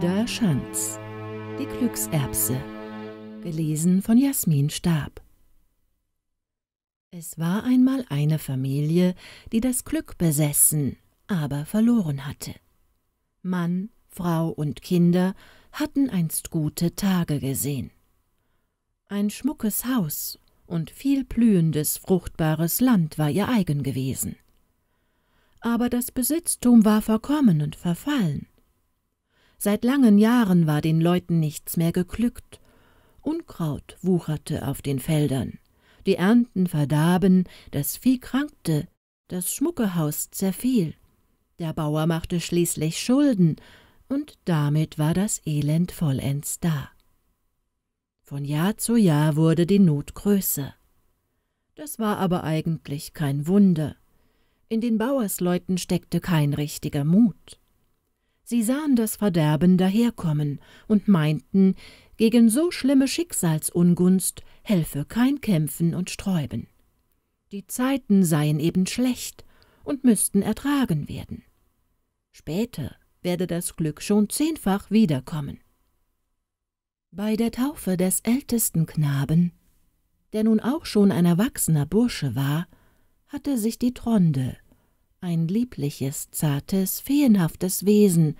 Brüder Schanz. Die Glückserbse. Gelesen von Jasmin Stab. Es war einmal eine Familie, die das Glück besessen, aber verloren hatte. Mann, Frau und Kinder hatten einst gute Tage gesehen. Ein schmuckes Haus und viel blühendes, fruchtbares Land war ihr eigen gewesen. Aber das Besitztum war verkommen und verfallen. Seit langen Jahren war den Leuten nichts mehr geglückt. Unkraut wucherte auf den Feldern, die Ernten verdarben, das Vieh krankte, das Schmuckehaus zerfiel. Der Bauer machte schließlich Schulden, und damit war das Elend vollends da. Von Jahr zu Jahr wurde die Not größer. Das war aber eigentlich kein Wunder. In den Bauersleuten steckte kein richtiger Mut. Sie sahen das Verderben daherkommen und meinten, gegen so schlimme Schicksalsungunst helfe kein Kämpfen und Sträuben. Die Zeiten seien eben schlecht und müssten ertragen werden. Später werde das Glück schon zehnfach wiederkommen. Bei der Taufe des ältesten Knaben, der nun auch schon ein erwachsener Bursche war, hatte sich die Tronde ein liebliches, zartes, feenhaftes Wesen,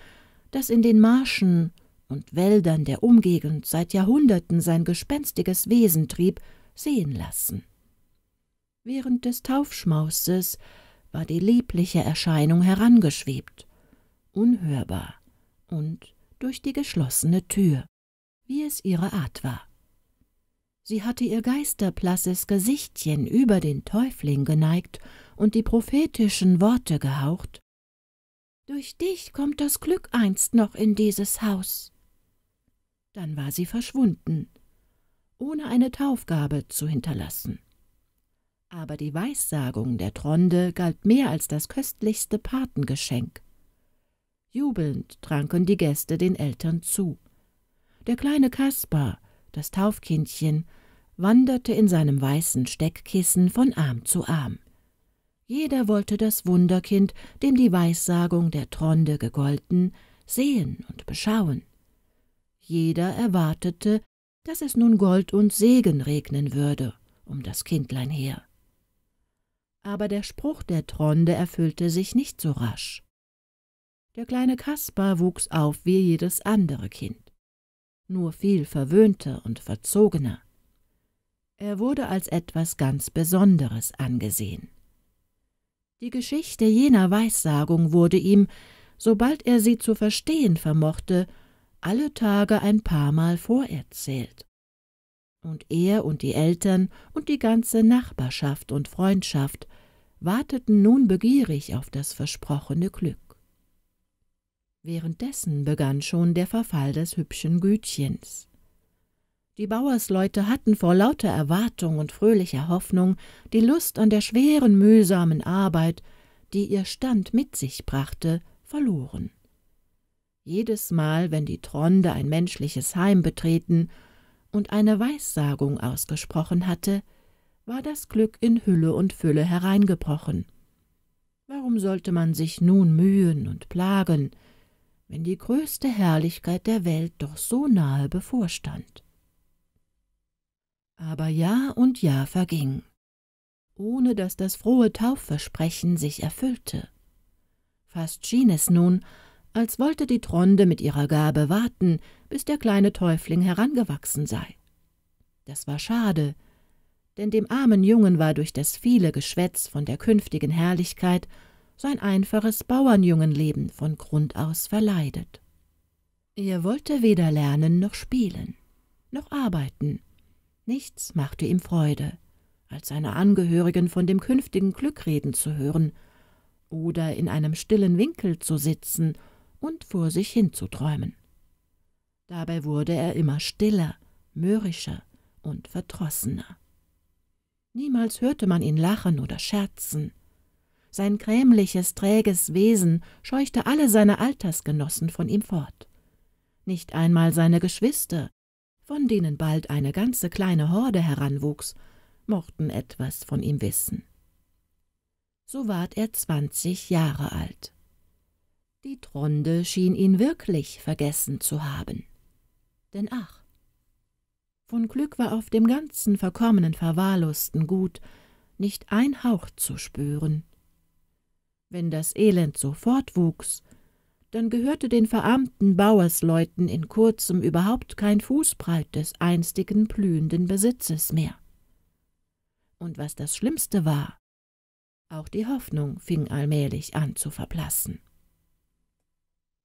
das in den Marschen und Wäldern der Umgegend seit Jahrhunderten sein gespenstiges Wesen trieb, sehen lassen. Während des Taufschmauses war die liebliche Erscheinung herangeschwebt, unhörbar und durch die geschlossene Tür, wie es ihre Art war. Sie hatte ihr geisterblasses Gesichtchen über den Täufling geneigt und die prophetischen Worte gehaucht. Durch dich kommt das Glück einst noch in dieses Haus. Dann war sie verschwunden, ohne eine Taufgabe zu hinterlassen. Aber die Weissagung der Tronde galt mehr als das köstlichste Patengeschenk. Jubelnd tranken die Gäste den Eltern zu. Der kleine Kaspar, das Taufkindchen, wanderte in seinem weißen Steckkissen von Arm zu Arm. Jeder wollte das Wunderkind, dem die Weissagung der Tronde gegolten, sehen und beschauen. Jeder erwartete, dass es nun Gold und Segen regnen würde um das Kindlein her. Aber der Spruch der Tronde erfüllte sich nicht so rasch. Der kleine Kaspar wuchs auf wie jedes andere Kind, nur viel verwöhnter und verzogener. Er wurde als etwas ganz Besonderes angesehen. Die Geschichte jener Weissagung wurde ihm, sobald er sie zu verstehen vermochte, alle Tage ein paar Mal vorerzählt. Und er und die Eltern und die ganze Nachbarschaft und Freundschaft warteten nun begierig auf das versprochene Glück. Währenddessen begann schon der Verfall des hübschen Gütchens. Die Bauersleute hatten vor lauter Erwartung und fröhlicher Hoffnung die Lust an der schweren, mühsamen Arbeit, die ihr Stand mit sich brachte, verloren. Jedes Mal, wenn die Tronde ein menschliches Heim betreten und eine Weissagung ausgesprochen hatte, war das Glück in Hülle und Fülle hereingebrochen. Warum sollte man sich nun mühen und plagen, wenn die größte Herrlichkeit der Welt doch so nahe bevorstand? Aber Jahr und Jahr verging, ohne dass das frohe Taufversprechen sich erfüllte. Fast schien es nun, als wollte die Tronde mit ihrer Gabe warten, bis der kleine Täufling herangewachsen sei. Das war schade, denn dem armen Jungen war durch das viele Geschwätz von der künftigen Herrlichkeit sein einfaches Bauernjungenleben von Grund aus verleidet. Er wollte weder lernen noch spielen, noch arbeiten, Nichts machte ihm Freude, als seine Angehörigen von dem künftigen Glück reden zu hören oder in einem stillen Winkel zu sitzen und vor sich hinzuträumen. Dabei wurde er immer stiller, mürrischer und verdrossener. Niemals hörte man ihn lachen oder scherzen. Sein grämliches, träges Wesen scheuchte alle seine Altersgenossen von ihm fort. Nicht einmal seine Geschwister, von denen bald eine ganze kleine Horde heranwuchs, mochten etwas von ihm wissen. So ward er zwanzig Jahre alt. Die Tronde schien ihn wirklich vergessen zu haben. Denn ach, von Glück war auf dem ganzen verkommenen, verwahrlosten Gut nicht ein Hauch zu spüren. Wenn das Elend so fortwuchs, dann gehörte den verarmten Bauersleuten in kurzem überhaupt kein Fußbreit des einstigen blühenden Besitzes mehr. Und was das Schlimmste war, auch die Hoffnung fing allmählich an zu verblassen.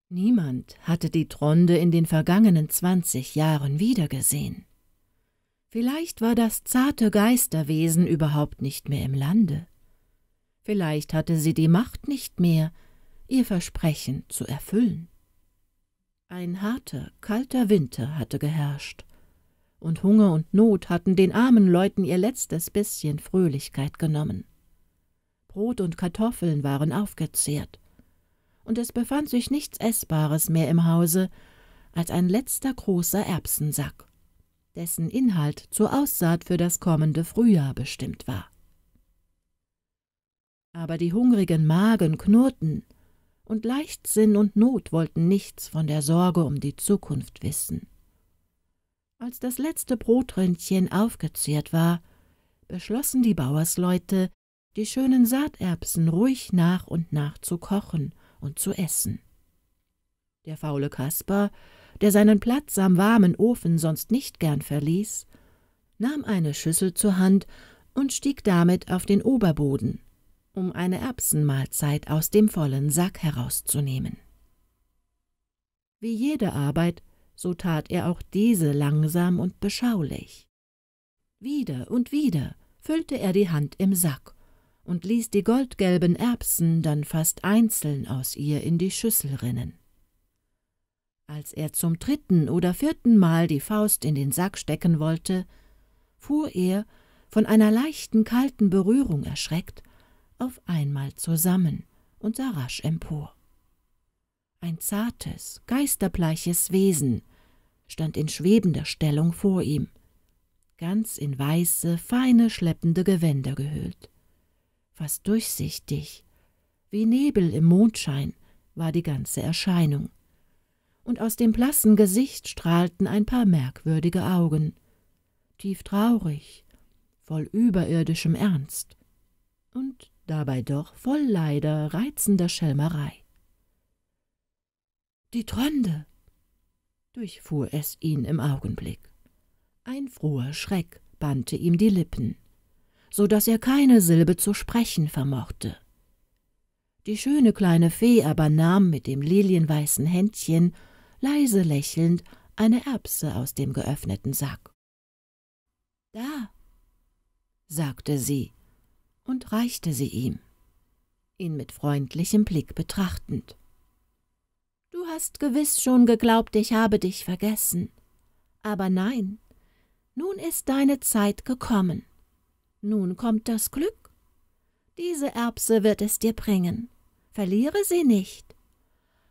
Niemand hatte die Tronde in den vergangenen zwanzig Jahren wiedergesehen. Vielleicht war das zarte Geisterwesen überhaupt nicht mehr im Lande. Vielleicht hatte sie die Macht nicht mehr, ihr Versprechen zu erfüllen. Ein harter, kalter Winter hatte geherrscht, und Hunger und Not hatten den armen Leuten ihr letztes bisschen Fröhlichkeit genommen. Brot und Kartoffeln waren aufgezehrt, und es befand sich nichts Essbares mehr im Hause als ein letzter großer Erbsensack, dessen Inhalt zur Aussaat für das kommende Frühjahr bestimmt war. Aber die hungrigen Magen knurrten, und Leichtsinn und Not wollten nichts von der Sorge um die Zukunft wissen. Als das letzte Brotröntchen aufgezehrt war, beschlossen die Bauersleute, die schönen Saaterbsen ruhig nach und nach zu kochen und zu essen. Der faule Kasper, der seinen Platz am warmen Ofen sonst nicht gern verließ, nahm eine Schüssel zur Hand und stieg damit auf den Oberboden um eine Erbsenmahlzeit aus dem vollen Sack herauszunehmen. Wie jede Arbeit, so tat er auch diese langsam und beschaulich. Wieder und wieder füllte er die Hand im Sack und ließ die goldgelben Erbsen dann fast einzeln aus ihr in die Schüssel rinnen. Als er zum dritten oder vierten Mal die Faust in den Sack stecken wollte, fuhr er, von einer leichten kalten Berührung erschreckt, auf einmal zusammen und sah rasch empor. Ein zartes, geisterbleiches Wesen stand in schwebender Stellung vor ihm, ganz in weiße, feine, schleppende Gewänder gehüllt. Fast durchsichtig, wie Nebel im Mondschein, war die ganze Erscheinung. Und aus dem blassen Gesicht strahlten ein paar merkwürdige Augen, tief traurig, voll überirdischem Ernst und dabei doch voll leider reizender Schelmerei. Die Tronde! durchfuhr es ihn im Augenblick. Ein froher Schreck bannte ihm die Lippen, so daß er keine Silbe zu sprechen vermochte. Die schöne kleine Fee aber nahm mit dem lilienweißen Händchen leise lächelnd eine Erbse aus dem geöffneten Sack. Da, sagte sie und reichte sie ihm, ihn mit freundlichem Blick betrachtend. »Du hast gewiss schon geglaubt, ich habe dich vergessen. Aber nein, nun ist deine Zeit gekommen. Nun kommt das Glück. Diese Erbse wird es dir bringen. Verliere sie nicht.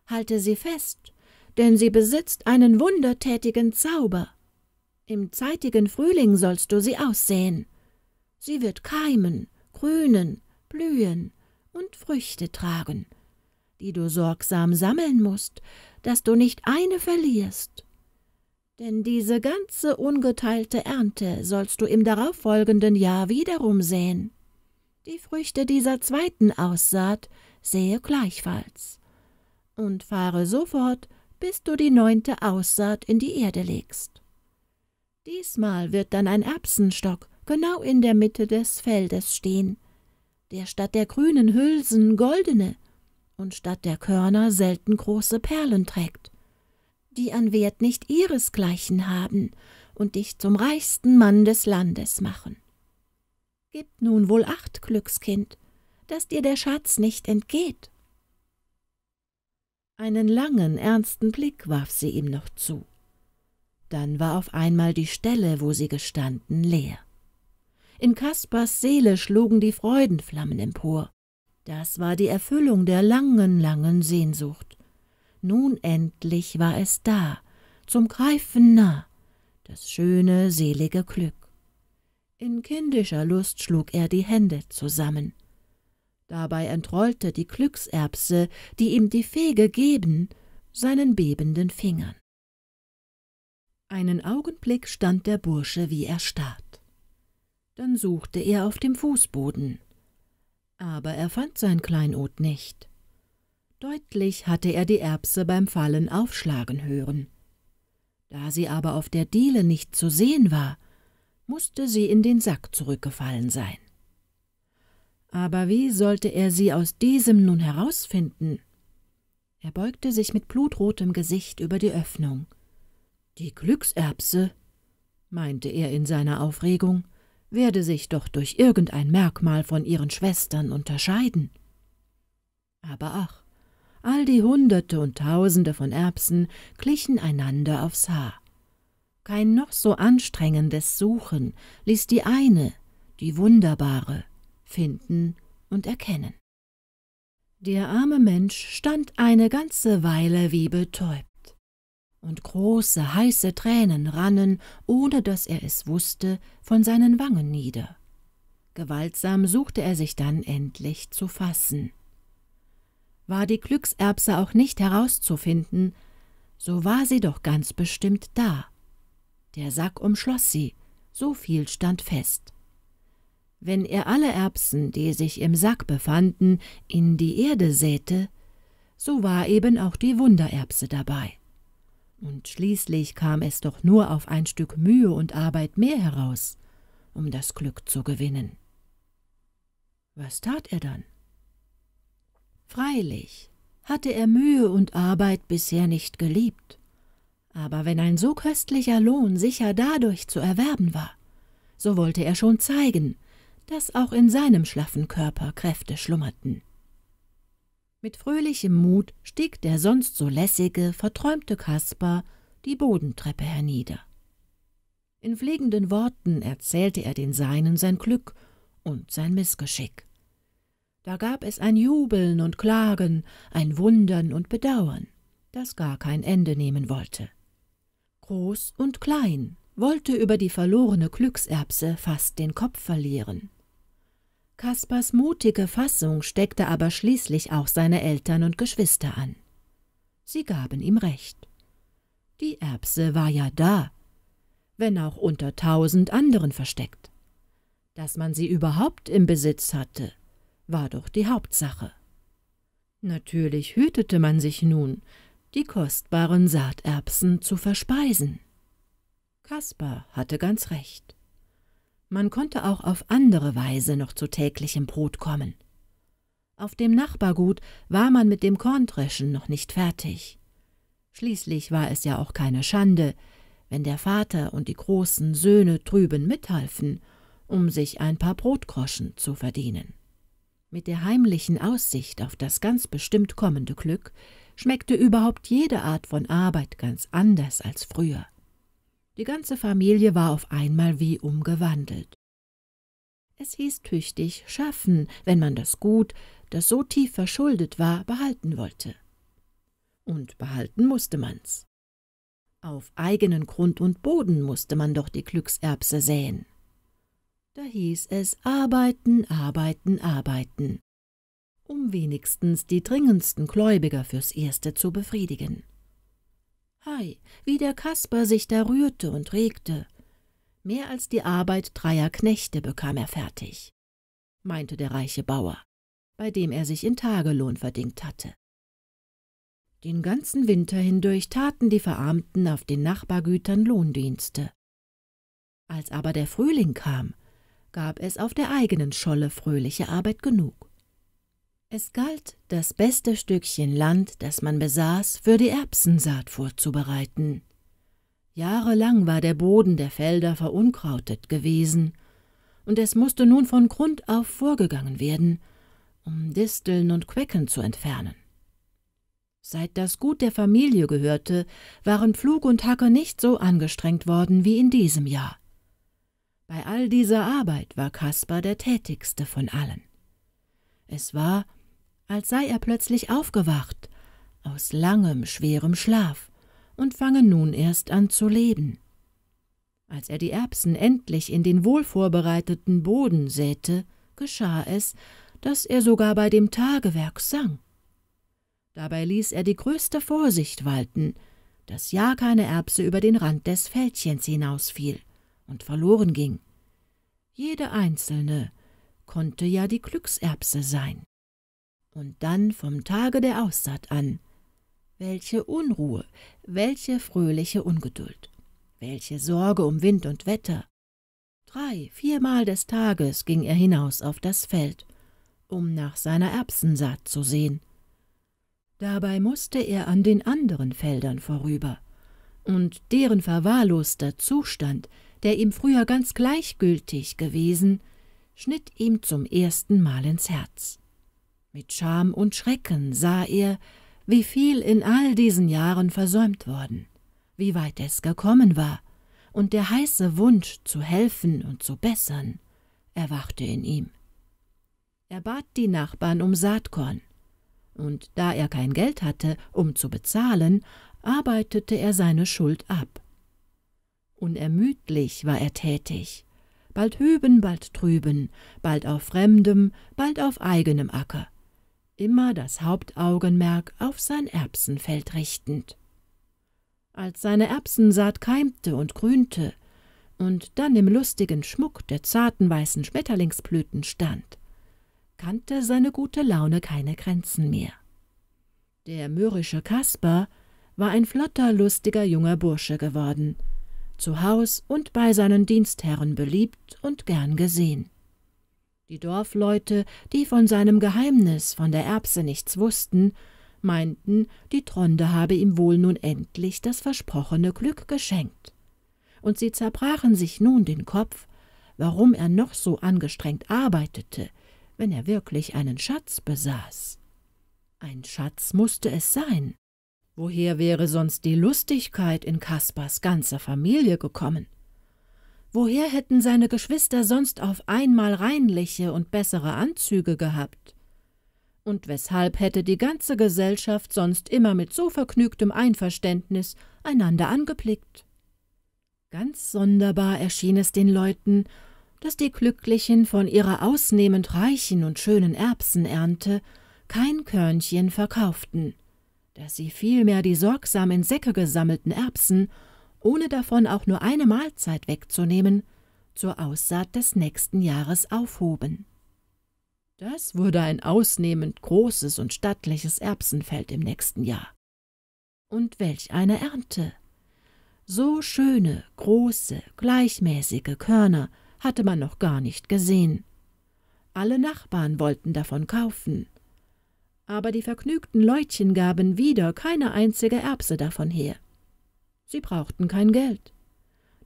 Halte sie fest, denn sie besitzt einen wundertätigen Zauber. Im zeitigen Frühling sollst du sie aussehen. Sie wird keimen, grünen, blühen und Früchte tragen, die du sorgsam sammeln musst, dass du nicht eine verlierst. Denn diese ganze ungeteilte Ernte sollst du im darauffolgenden Jahr wiederum säen. Die Früchte dieser zweiten Aussaat sähe gleichfalls. Und fahre sofort, bis du die neunte Aussaat in die Erde legst. Diesmal wird dann ein Erbsenstock genau in der Mitte des Feldes stehen, der statt der grünen Hülsen goldene und statt der Körner selten große Perlen trägt, die an Wert nicht ihresgleichen haben und dich zum reichsten Mann des Landes machen. Gib nun wohl acht, Glückskind, dass dir der Schatz nicht entgeht. Einen langen, ernsten Blick warf sie ihm noch zu. Dann war auf einmal die Stelle, wo sie gestanden, leer. In Kaspars Seele schlugen die Freudenflammen empor. Das war die Erfüllung der langen, langen Sehnsucht. Nun endlich war es da, zum Greifen nah, das schöne, selige Glück. In kindischer Lust schlug er die Hände zusammen. Dabei entrollte die Glückserbse, die ihm die Fee gegeben, seinen bebenden Fingern. Einen Augenblick stand der Bursche wie erstarrt. Dann suchte er auf dem Fußboden. Aber er fand sein Kleinod nicht. Deutlich hatte er die Erbse beim Fallen aufschlagen hören. Da sie aber auf der Diele nicht zu sehen war, musste sie in den Sack zurückgefallen sein. Aber wie sollte er sie aus diesem nun herausfinden? Er beugte sich mit blutrotem Gesicht über die Öffnung. Die Glückserbse, meinte er in seiner Aufregung, werde sich doch durch irgendein Merkmal von ihren Schwestern unterscheiden. Aber ach, all die Hunderte und Tausende von Erbsen glichen einander aufs Haar. Kein noch so anstrengendes Suchen ließ die eine, die wunderbare, finden und erkennen. Der arme Mensch stand eine ganze Weile wie betäubt und große, heiße Tränen rannen, ohne dass er es wusste, von seinen Wangen nieder. Gewaltsam suchte er sich dann endlich zu fassen. War die Glückserbse auch nicht herauszufinden, so war sie doch ganz bestimmt da. Der Sack umschloss sie, so viel stand fest. Wenn er alle Erbsen, die sich im Sack befanden, in die Erde säte, so war eben auch die Wundererbse dabei. Und schließlich kam es doch nur auf ein Stück Mühe und Arbeit mehr heraus, um das Glück zu gewinnen. Was tat er dann? Freilich hatte er Mühe und Arbeit bisher nicht geliebt, aber wenn ein so köstlicher Lohn sicher dadurch zu erwerben war, so wollte er schon zeigen, dass auch in seinem schlaffen Körper Kräfte schlummerten. Mit fröhlichem Mut stieg der sonst so lässige, verträumte Kaspar die Bodentreppe hernieder. In pflegenden Worten erzählte er den Seinen sein Glück und sein Missgeschick. Da gab es ein Jubeln und Klagen, ein Wundern und Bedauern, das gar kein Ende nehmen wollte. Groß und klein wollte über die verlorene Glückserbse fast den Kopf verlieren, Kaspars mutige Fassung steckte aber schließlich auch seine Eltern und Geschwister an. Sie gaben ihm recht. Die Erbse war ja da, wenn auch unter tausend anderen versteckt. Dass man sie überhaupt im Besitz hatte, war doch die Hauptsache. Natürlich hütete man sich nun, die kostbaren Saaterbsen zu verspeisen. Kaspar hatte ganz recht. Man konnte auch auf andere Weise noch zu täglichem Brot kommen. Auf dem Nachbargut war man mit dem Korndreschen noch nicht fertig. Schließlich war es ja auch keine Schande, wenn der Vater und die großen Söhne drüben mithalfen, um sich ein paar Brotgroschen zu verdienen. Mit der heimlichen Aussicht auf das ganz bestimmt kommende Glück schmeckte überhaupt jede Art von Arbeit ganz anders als früher. Die ganze Familie war auf einmal wie umgewandelt. Es hieß tüchtig schaffen, wenn man das Gut, das so tief verschuldet war, behalten wollte. Und behalten musste man's. Auf eigenen Grund und Boden musste man doch die Glückserbse säen. Da hieß es arbeiten, arbeiten, arbeiten, um wenigstens die dringendsten Gläubiger fürs Erste zu befriedigen. Hi, wie der Kasper sich da rührte und regte. Mehr als die Arbeit dreier Knechte bekam er fertig, meinte der reiche Bauer, bei dem er sich in Tagelohn verdingt hatte. Den ganzen Winter hindurch taten die Verarmten auf den Nachbargütern Lohndienste. Als aber der Frühling kam, gab es auf der eigenen Scholle fröhliche Arbeit genug. Es galt, das beste Stückchen Land, das man besaß, für die Erbsensaat vorzubereiten. Jahrelang war der Boden der Felder verunkrautet gewesen, und es musste nun von Grund auf vorgegangen werden, um Disteln und Quecken zu entfernen. Seit das Gut der Familie gehörte, waren Pflug und Hacke nicht so angestrengt worden wie in diesem Jahr. Bei all dieser Arbeit war Kaspar der tätigste von allen. Es war, als sei er plötzlich aufgewacht aus langem, schwerem Schlaf und fange nun erst an zu leben. Als er die Erbsen endlich in den wohlvorbereiteten Boden säte, geschah es, dass er sogar bei dem Tagewerk sang. Dabei ließ er die größte Vorsicht walten, dass ja keine Erbse über den Rand des Fältchens hinausfiel und verloren ging. Jede einzelne konnte ja die Glückserbse sein und dann vom Tage der Aussaat an. Welche Unruhe, welche fröhliche Ungeduld, welche Sorge um Wind und Wetter. Drei, viermal des Tages ging er hinaus auf das Feld, um nach seiner Erbsensaat zu sehen. Dabei mußte er an den anderen Feldern vorüber, und deren verwahrloster Zustand, der ihm früher ganz gleichgültig gewesen, schnitt ihm zum ersten Mal ins Herz. Mit Scham und Schrecken sah er, wie viel in all diesen Jahren versäumt worden, wie weit es gekommen war, und der heiße Wunsch zu helfen und zu bessern erwachte in ihm. Er bat die Nachbarn um Saatkorn, und da er kein Geld hatte, um zu bezahlen, arbeitete er seine Schuld ab. Unermüdlich war er tätig, bald hüben, bald drüben, bald auf fremdem, bald auf eigenem Acker immer das Hauptaugenmerk auf sein Erbsenfeld richtend. Als seine Erbsensaat keimte und grünte und dann im lustigen Schmuck der zarten weißen Schmetterlingsblüten stand, kannte seine gute Laune keine Grenzen mehr. Der mürrische Kasper war ein flotter, lustiger junger Bursche geworden, zu Haus und bei seinen Dienstherren beliebt und gern gesehen. Die Dorfleute, die von seinem Geheimnis, von der Erbse nichts wussten, meinten, die Tronde habe ihm wohl nun endlich das versprochene Glück geschenkt. Und sie zerbrachen sich nun den Kopf, warum er noch so angestrengt arbeitete, wenn er wirklich einen Schatz besaß. Ein Schatz musste es sein. Woher wäre sonst die Lustigkeit in Kaspars ganzer Familie gekommen? Woher hätten seine Geschwister sonst auf einmal reinliche und bessere Anzüge gehabt? Und weshalb hätte die ganze Gesellschaft sonst immer mit so vergnügtem Einverständnis einander angeblickt? Ganz sonderbar erschien es den Leuten, dass die Glücklichen von ihrer ausnehmend reichen und schönen Erbsenernte kein Körnchen verkauften, dass sie vielmehr die sorgsam in Säcke gesammelten Erbsen ohne davon auch nur eine Mahlzeit wegzunehmen, zur Aussaat des nächsten Jahres aufhoben. Das wurde ein ausnehmend großes und stattliches Erbsenfeld im nächsten Jahr. Und welch eine Ernte! So schöne, große, gleichmäßige Körner hatte man noch gar nicht gesehen. Alle Nachbarn wollten davon kaufen. Aber die vergnügten Leutchen gaben wieder keine einzige Erbse davon her. Sie brauchten kein Geld.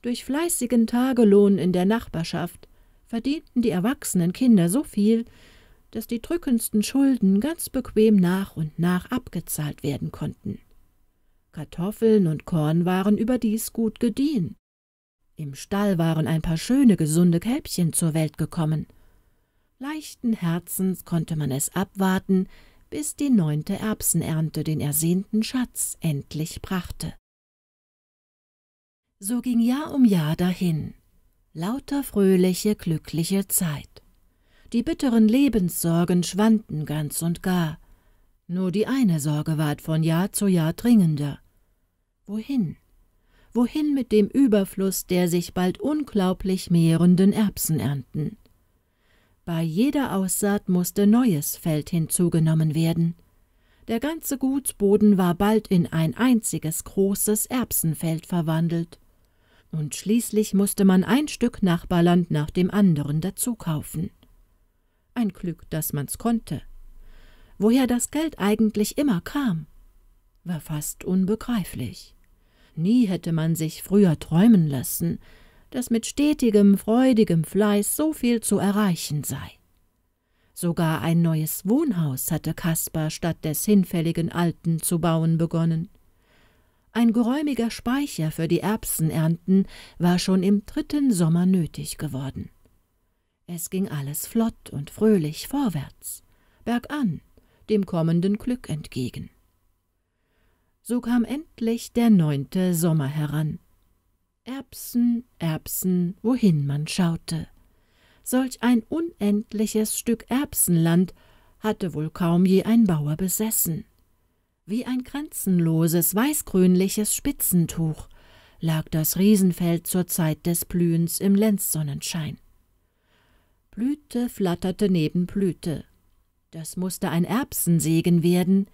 Durch fleißigen Tagelohn in der Nachbarschaft verdienten die erwachsenen Kinder so viel, dass die drückendsten Schulden ganz bequem nach und nach abgezahlt werden konnten. Kartoffeln und Korn waren überdies gut gediehen. Im Stall waren ein paar schöne, gesunde Kälbchen zur Welt gekommen. Leichten Herzens konnte man es abwarten, bis die neunte Erbsenernte den ersehnten Schatz endlich brachte. So ging Jahr um Jahr dahin. Lauter fröhliche, glückliche Zeit. Die bitteren Lebenssorgen schwanden ganz und gar. Nur die eine Sorge ward von Jahr zu Jahr dringender. Wohin? Wohin mit dem Überfluss der sich bald unglaublich mehrenden Erbsenernten? Bei jeder Aussaat musste neues Feld hinzugenommen werden. Der ganze Gutsboden war bald in ein einziges großes Erbsenfeld verwandelt und schließlich musste man ein Stück Nachbarland nach dem anderen dazu kaufen. Ein Glück, dass man's konnte. Woher das Geld eigentlich immer kam, war fast unbegreiflich. Nie hätte man sich früher träumen lassen, dass mit stetigem, freudigem Fleiß so viel zu erreichen sei. Sogar ein neues Wohnhaus hatte Kaspar statt des hinfälligen alten zu bauen begonnen. Ein geräumiger Speicher für die Erbsenernten war schon im dritten Sommer nötig geworden. Es ging alles flott und fröhlich vorwärts, bergan, dem kommenden Glück entgegen. So kam endlich der neunte Sommer heran. Erbsen, Erbsen, wohin man schaute. Solch ein unendliches Stück Erbsenland hatte wohl kaum je ein Bauer besessen. Wie ein grenzenloses, weißgrünliches Spitzentuch lag das Riesenfeld zur Zeit des Blühens im Lenzsonnenschein. Blüte flatterte neben Blüte. Das musste ein Erbsensegen werden,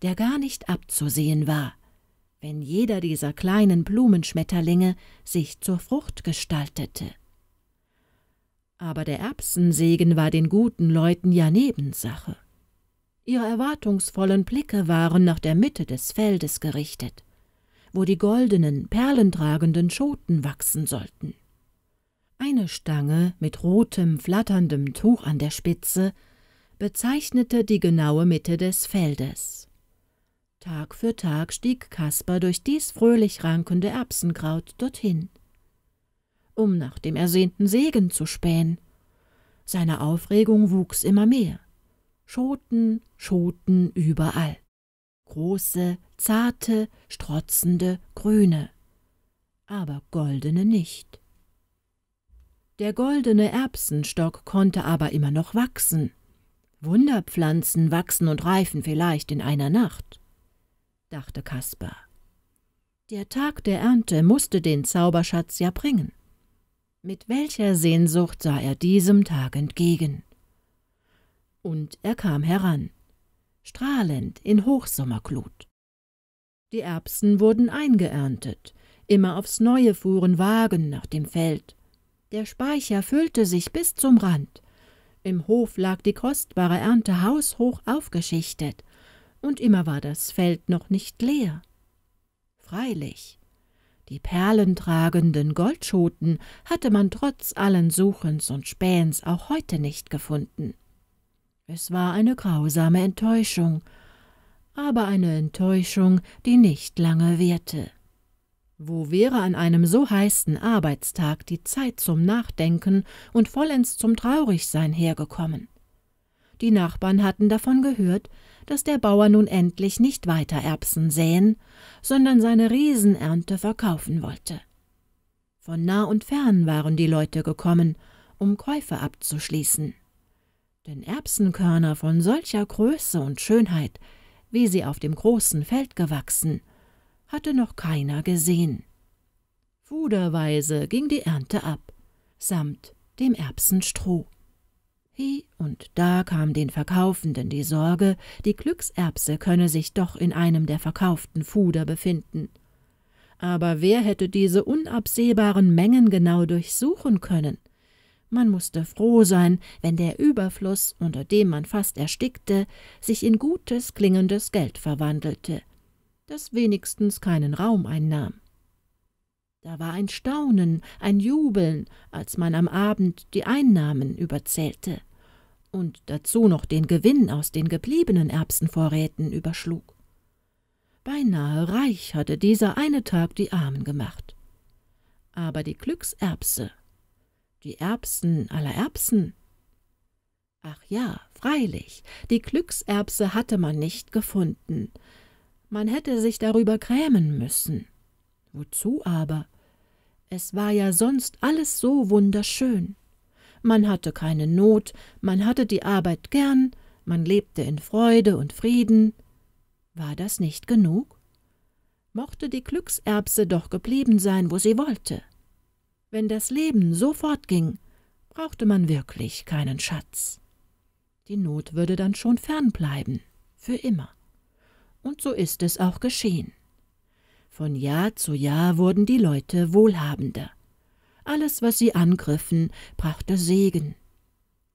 der gar nicht abzusehen war, wenn jeder dieser kleinen Blumenschmetterlinge sich zur Frucht gestaltete. Aber der Erbsensegen war den guten Leuten ja Nebensache. Ihre erwartungsvollen Blicke waren nach der Mitte des Feldes gerichtet, wo die goldenen, perlentragenden Schoten wachsen sollten. Eine Stange mit rotem, flatterndem Tuch an der Spitze bezeichnete die genaue Mitte des Feldes. Tag für Tag stieg Kaspar durch dies fröhlich rankende Erbsenkraut dorthin, um nach dem ersehnten Segen zu spähen. Seine Aufregung wuchs immer mehr. Schoten, Schoten überall. Große, zarte, strotzende, grüne, aber goldene nicht. Der goldene Erbsenstock konnte aber immer noch wachsen. Wunderpflanzen wachsen und reifen vielleicht in einer Nacht, dachte Kaspar. Der Tag der Ernte mußte den Zauberschatz ja bringen. Mit welcher Sehnsucht sah er diesem Tag entgegen. Und er kam heran, strahlend in Hochsommerglut. Die Erbsen wurden eingeerntet, immer aufs Neue fuhren Wagen nach dem Feld. Der Speicher füllte sich bis zum Rand. Im Hof lag die kostbare Ernte haushoch aufgeschichtet, und immer war das Feld noch nicht leer. Freilich, die perlentragenden Goldschoten hatte man trotz allen Suchens und Spähens auch heute nicht gefunden. Es war eine grausame Enttäuschung, aber eine Enttäuschung, die nicht lange währte. Wo wäre an einem so heißen Arbeitstag die Zeit zum Nachdenken und vollends zum Traurigsein hergekommen? Die Nachbarn hatten davon gehört, dass der Bauer nun endlich nicht weiter Erbsen säen, sondern seine Riesenernte verkaufen wollte. Von nah und fern waren die Leute gekommen, um Käufe abzuschließen. Denn Erbsenkörner von solcher Größe und Schönheit, wie sie auf dem großen Feld gewachsen, hatte noch keiner gesehen. Fuderweise ging die Ernte ab, samt dem Erbsenstroh. Hie und da kam den Verkaufenden die Sorge, die Glückserbse könne sich doch in einem der verkauften Fuder befinden. Aber wer hätte diese unabsehbaren Mengen genau durchsuchen können? Man musste froh sein, wenn der Überfluss, unter dem man fast erstickte, sich in gutes, klingendes Geld verwandelte, das wenigstens keinen Raum einnahm. Da war ein Staunen, ein Jubeln, als man am Abend die Einnahmen überzählte und dazu noch den Gewinn aus den gebliebenen Erbsenvorräten überschlug. Beinahe reich hatte dieser eine Tag die Armen gemacht. Aber die Glückserbse die Erbsen aller Erbsen. Ach ja, freilich, die Glückserbse hatte man nicht gefunden. Man hätte sich darüber grämen müssen. Wozu aber? Es war ja sonst alles so wunderschön. Man hatte keine Not, man hatte die Arbeit gern, man lebte in Freude und Frieden. War das nicht genug? Mochte die Glückserbse doch geblieben sein, wo sie wollte. Wenn das Leben so fortging, brauchte man wirklich keinen Schatz. Die Not würde dann schon fernbleiben, für immer. Und so ist es auch geschehen. Von Jahr zu Jahr wurden die Leute wohlhabender. Alles, was sie angriffen, brachte Segen.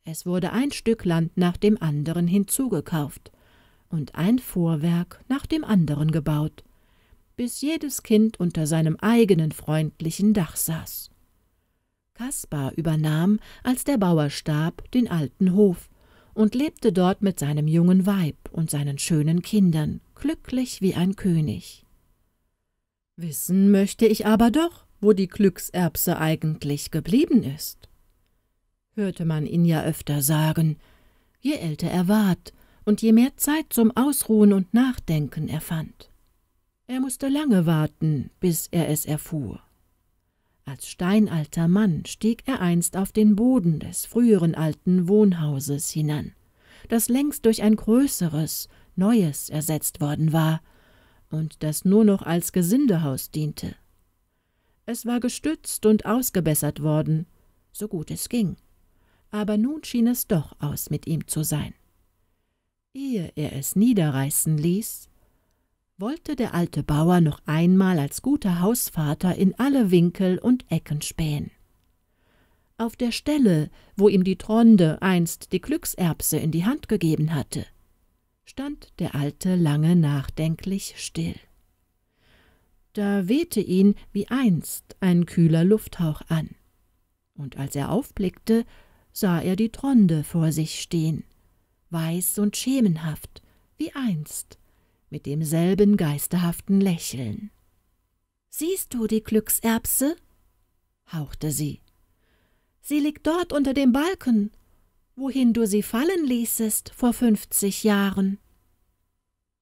Es wurde ein Stück Land nach dem anderen hinzugekauft und ein Vorwerk nach dem anderen gebaut, bis jedes Kind unter seinem eigenen freundlichen Dach saß. Kaspar übernahm, als der Bauer starb, den alten Hof und lebte dort mit seinem jungen Weib und seinen schönen Kindern, glücklich wie ein König. Wissen möchte ich aber doch, wo die Glückserbse eigentlich geblieben ist. Hörte man ihn ja öfter sagen, je älter er ward und je mehr Zeit zum Ausruhen und Nachdenken er fand. Er musste lange warten, bis er es erfuhr. Als steinalter Mann stieg er einst auf den Boden des früheren alten Wohnhauses hinan, das längst durch ein größeres, neues ersetzt worden war und das nur noch als Gesindehaus diente. Es war gestützt und ausgebessert worden, so gut es ging, aber nun schien es doch aus mit ihm zu sein. Ehe er es niederreißen ließ, wollte der alte Bauer noch einmal als guter Hausvater in alle Winkel und Ecken spähen. Auf der Stelle, wo ihm die Tronde einst die Glückserbse in die Hand gegeben hatte, stand der Alte lange nachdenklich still. Da wehte ihn wie einst ein kühler Lufthauch an, und als er aufblickte, sah er die Tronde vor sich stehen, weiß und schemenhaft, wie einst, mit demselben geisterhaften Lächeln. Siehst du die Glückserbse? hauchte sie. Sie liegt dort unter dem Balken, wohin du sie fallen ließest vor fünfzig Jahren.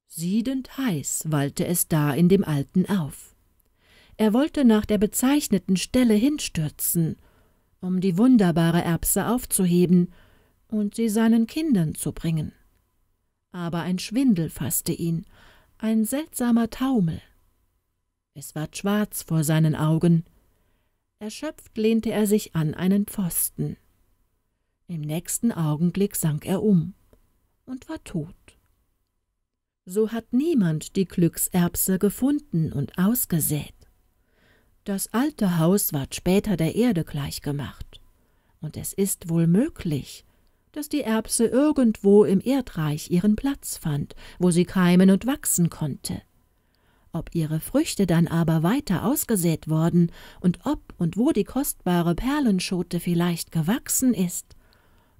Siedend heiß wallte es da in dem Alten auf. Er wollte nach der bezeichneten Stelle hinstürzen, um die wunderbare Erbse aufzuheben und sie seinen Kindern zu bringen aber ein Schwindel fasste ihn, ein seltsamer Taumel. Es ward schwarz vor seinen Augen. Erschöpft lehnte er sich an einen Pfosten. Im nächsten Augenblick sank er um und war tot. So hat niemand die Glückserbse gefunden und ausgesät. Das alte Haus ward später der Erde gleichgemacht, und es ist wohl möglich, dass die Erbse irgendwo im Erdreich ihren Platz fand, wo sie keimen und wachsen konnte. Ob ihre Früchte dann aber weiter ausgesät worden und ob und wo die kostbare Perlenschote vielleicht gewachsen ist,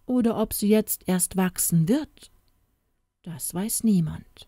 oder ob sie jetzt erst wachsen wird, das weiß niemand.